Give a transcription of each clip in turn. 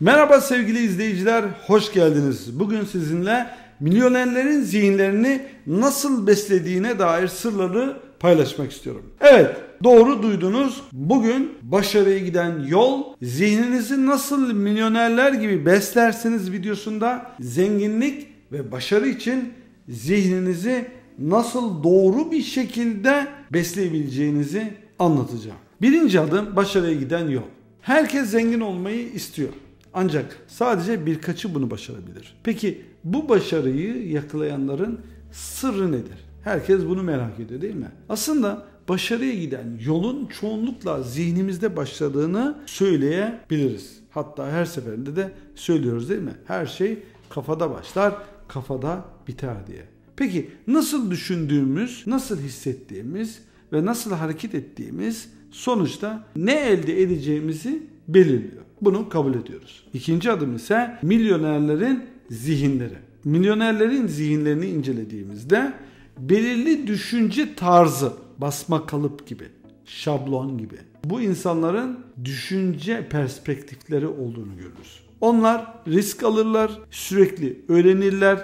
Merhaba sevgili izleyiciler, hoş geldiniz. Bugün sizinle milyonerlerin zihinlerini nasıl beslediğine dair sırları paylaşmak istiyorum. Evet, doğru duydunuz. Bugün başarıya giden yol zihninizi nasıl milyonerler gibi beslersiniz videosunda zenginlik ve başarı için zihninizi nasıl doğru bir şekilde besleyebileceğinizi anlatacağım. Birinci adım başarıya giden yol. Herkes zengin olmayı istiyor. Ancak sadece birkaçı bunu başarabilir. Peki bu başarıyı yakalayanların sırrı nedir? Herkes bunu merak ediyor değil mi? Aslında başarıya giden yolun çoğunlukla zihnimizde başladığını söyleyebiliriz. Hatta her seferinde de söylüyoruz değil mi? Her şey kafada başlar, kafada biter diye. Peki nasıl düşündüğümüz, nasıl hissettiğimiz ve nasıl hareket ettiğimiz sonuçta ne elde edeceğimizi belirliyor. Bunu kabul ediyoruz. İkinci adım ise milyonerlerin zihinleri. Milyonerlerin zihinlerini incelediğimizde belirli düşünce tarzı, basma kalıp gibi, şablon gibi bu insanların düşünce perspektifleri olduğunu görürüz. Onlar risk alırlar, sürekli öğrenirler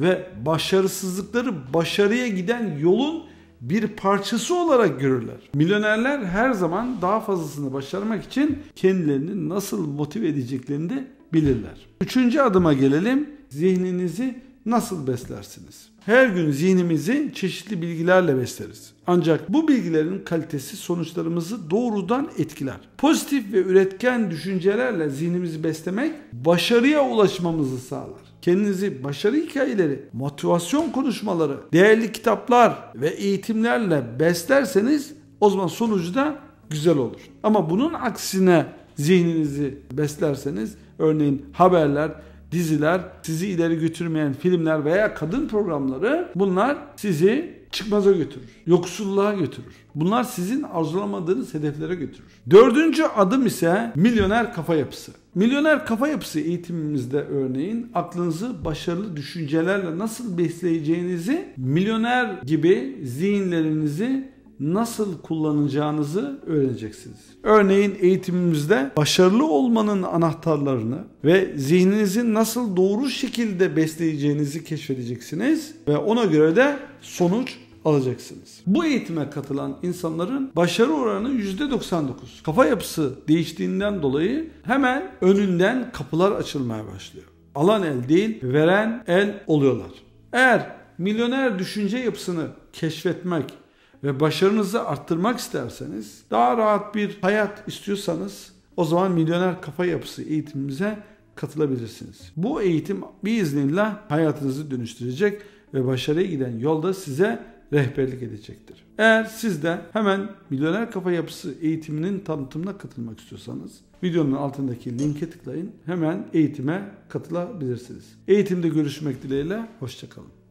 ve başarısızlıkları başarıya giden yolun bir parçası olarak görürler. Milyonerler her zaman daha fazlasını başarmak için kendilerini nasıl motive edeceklerini de bilirler. Üçüncü adıma gelelim. Zihninizi nasıl beslersiniz? Her gün zihnimizi çeşitli bilgilerle besleriz. Ancak bu bilgilerin kalitesi sonuçlarımızı doğrudan etkiler. Pozitif ve üretken düşüncelerle zihnimizi beslemek başarıya ulaşmamızı sağlar. Kendinizi başarı hikayeleri, motivasyon konuşmaları, değerli kitaplar ve eğitimlerle beslerseniz o zaman sonucu da güzel olur. Ama bunun aksine zihninizi beslerseniz örneğin haberler, diziler, sizi ileri götürmeyen filmler veya kadın programları bunlar sizi çıkmaza götürür. Yoksulluğa götürür. Bunlar sizin arzulamadığınız hedeflere götürür. Dördüncü adım ise milyoner kafa yapısı. Milyoner kafa yapısı eğitimimizde örneğin aklınızı başarılı düşüncelerle nasıl besleyeceğinizi milyoner gibi zihinlerinizi nasıl kullanacağınızı öğreneceksiniz. Örneğin eğitimimizde başarılı olmanın anahtarlarını ve zihninizi nasıl doğru şekilde besleyeceğinizi keşfedeceksiniz ve ona göre de sonuç alacaksınız. Bu eğitime katılan insanların başarı oranı %99. Kafa yapısı değiştiğinden dolayı hemen önünden kapılar açılmaya başlıyor. Alan el değil, veren el oluyorlar. Eğer milyoner düşünce yapısını keşfetmek ve başarınızı arttırmak isterseniz, daha rahat bir hayat istiyorsanız o zaman milyoner kafa yapısı eğitimimize katılabilirsiniz. Bu eğitim bir biiznillah hayatınızı dönüştürecek ve başarıya giden yolda size rehberlik edecektir. Eğer siz de hemen Milyoner Kafa Yapısı eğitiminin tanıtımına katılmak istiyorsanız videonun altındaki linke tıklayın. Hemen eğitime katılabilirsiniz. Eğitimde görüşmek dileğiyle. Hoşçakalın.